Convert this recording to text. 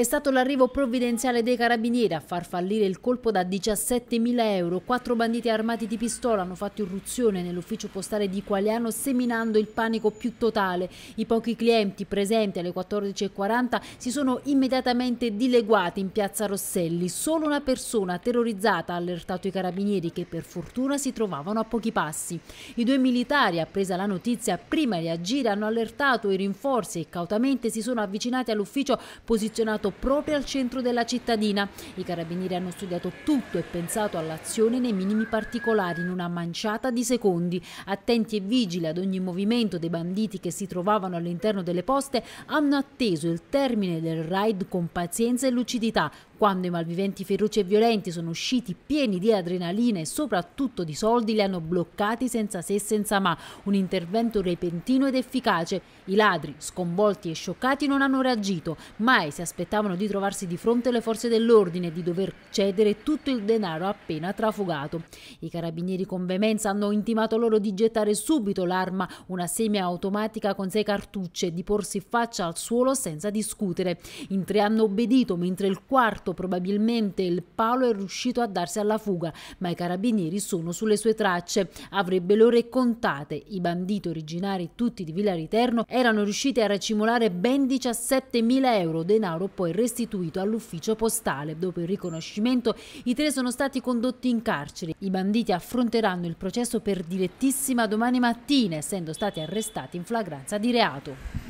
È stato l'arrivo provvidenziale dei carabinieri a far fallire il colpo da 17.000 euro. Quattro banditi armati di pistola hanno fatto irruzione nell'ufficio postale di Qualiano seminando il panico più totale. I pochi clienti presenti alle 14.40 si sono immediatamente dileguati in piazza Rosselli. Solo una persona terrorizzata ha allertato i carabinieri che per fortuna si trovavano a pochi passi. I due militari, appresa la notizia, prima di agire hanno allertato i rinforzi e cautamente si sono avvicinati all'ufficio posizionato situato proprio al centro della cittadina. I carabinieri hanno studiato tutto e pensato all'azione nei minimi particolari in una manciata di secondi. Attenti e vigili ad ogni movimento dei banditi che si trovavano all'interno delle poste, hanno atteso il termine del raid con pazienza e lucidità, quando i malviventi feroci e violenti sono usciti pieni di adrenalina e soprattutto di soldi, li hanno bloccati senza se e senza ma. Un intervento repentino ed efficace. I ladri, sconvolti e scioccati, non hanno reagito. Mai si aspettavano aspettavano di trovarsi di fronte alle forze dell'ordine e di dover cedere tutto il denaro appena trafugato. I carabinieri con veemenza hanno intimato loro di gettare subito l'arma, una semiautomatica con sei cartucce, di porsi faccia al suolo senza discutere. In tre hanno obbedito, mentre il quarto, probabilmente il Paolo, è riuscito a darsi alla fuga, ma i carabinieri sono sulle sue tracce. Avrebbe le contate. I banditi originari, tutti di Villa Riterno, erano riusciti a racimolare ben 17.000 euro denaro poi restituito all'ufficio postale. Dopo il riconoscimento i tre sono stati condotti in carcere. I banditi affronteranno il processo per direttissima domani mattina, essendo stati arrestati in flagranza di reato.